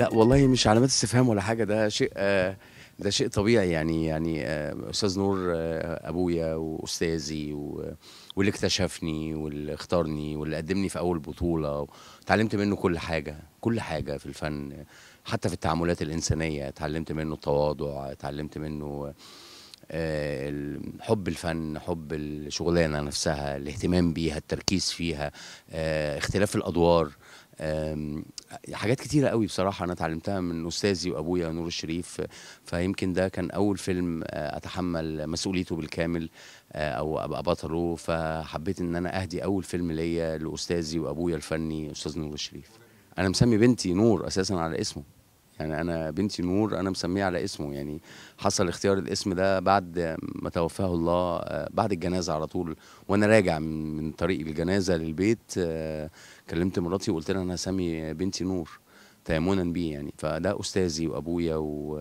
لا والله مش علامات استفهام ولا حاجه ده شيء آه، ده شيء طبيعي يعني يعني آه، استاذ نور آه، ابويا واستاذي واللي اكتشفني واللي اختارني واللي قدمني في اول بطوله اتعلمت منه كل حاجه كل حاجه في الفن حتى في التعاملات الانسانيه اتعلمت منه التواضع اتعلمت منه حب الفن حب الشغلانه نفسها الاهتمام بيها التركيز فيها اختلاف الادوار حاجات كتيرة قوي بصراحة أنا اتعلمتها من أستاذي وأبويا نور الشريف فيمكن ده كان أول فيلم آه، أتحمل مسؤوليته بالكامل آه، أو أبقى بطله فحبيت إن أنا أهدي أول فيلم ليا لأستاذي وأبويا الفني أستاذ نور الشريف أنا مسمي بنتي نور أساسا على اسمه يعني انا بنتي نور انا مسميها على اسمه يعني حصل اختيار الاسم ده بعد ما توفاه الله آه، بعد الجنازه على طول وانا راجع من طريق الجنازه للبيت آه، كلمت مراتي وقلت لها انا هسمي بنتي نور تيمنا بيه يعني فده استاذي وابويا و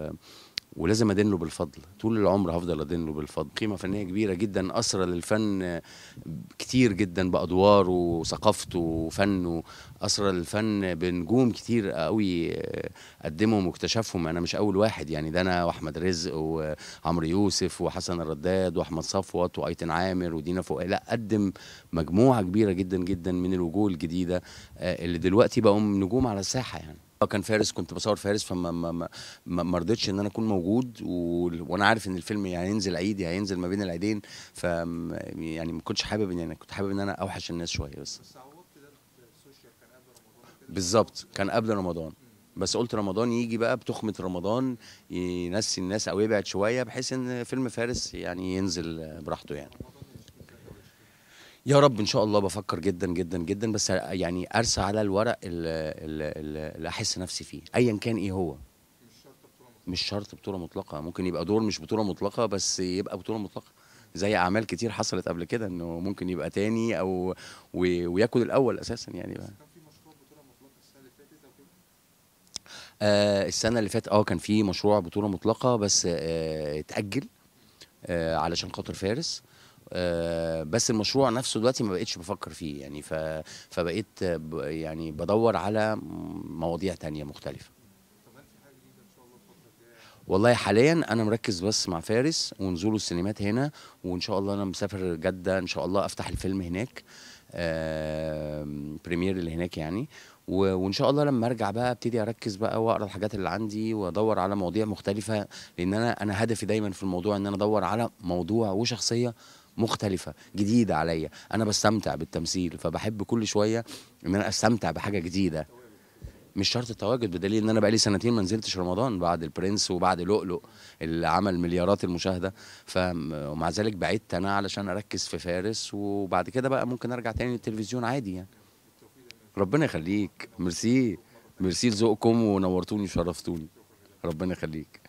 ولازم ادين له بالفضل طول العمر هفضل ادين له بالفضل قيمه فنيه كبيره جدا اثر للفن كتير جدا بادواره وثقافته وفنه اثر للفن بنجوم كتير قوي قدمهم واكتشفهم انا مش اول واحد يعني ده انا واحمد رزق وعمرو يوسف وحسن الرداد واحمد صفوت وايتن عامر ودينا فوق لا قدم مجموعه كبيره جدا جدا من الوجوه الجديده آه، اللي دلوقتي بقوا نجوم على الساحه يعني اه كان فارس كنت بصور فارس فما ما ما ما رضيتش ان انا اكون موجود و... وانا عارف ان الفيلم يعني هينزل يعني عيد هينزل ما بين العيدين ف يعني ما كنتش حابب يعني كنت حابب ان انا اوحش الناس شويه بس بالظبط كان قبل رمضان بس قلت رمضان يجي بقى بتخمه رمضان ينسي الناس او يبعد شويه بحيث ان فيلم فارس يعني ينزل براحته يعني يا رب ان شاء الله بفكر جدا جدا جدا بس يعني ارسى على الورق اللي احس نفسي فيه ايا كان ايه هو مش شرط بطوله مطلقه ممكن يبقى دور مش بطوله مطلقه بس يبقى بطوله مطلقه زي اعمال كتير حصلت قبل كده انه ممكن يبقى تاني او وياكل الاول اساسا يعني بقى. آه السنة اللي فاتت اه كان في مشروع بطولة مطلقة بس آه اتأجل آه علشان خاطر فارس آه، بس المشروع نفسه دلوقتي ما بقتش بفكر فيه يعني فبقيت يعني بدور على مواضيع تانية مختلفة والله حاليا انا مركز بس مع فارس ونزول السينمات هنا وان شاء الله انا مسافر جده ان شاء الله افتح الفيلم هناك بريمير اللي هناك يعني وان شاء الله لما ارجع بقى ابتدي اركز بقى واقرا الحاجات اللي عندي وادور على مواضيع مختلفه لان انا انا هدفي دايما في الموضوع ان انا ادور على موضوع وشخصيه مختلفه جديده عليا انا بستمتع بالتمثيل فبحب كل شويه ان انا استمتع بحاجه جديده مش شرط التواجد بدليل ان انا بقالي سنتين ما نزلتش رمضان بعد البرنس وبعد لؤلؤ اللي عمل مليارات المشاهده فمع ذلك بعدت انا علشان اركز في فارس وبعد كده بقى ممكن ارجع تاني للتلفزيون عادي يعني ربنا يخليك ميرسي ميرسي لذوقكم ونورتوني وشرفتوني ربنا يخليك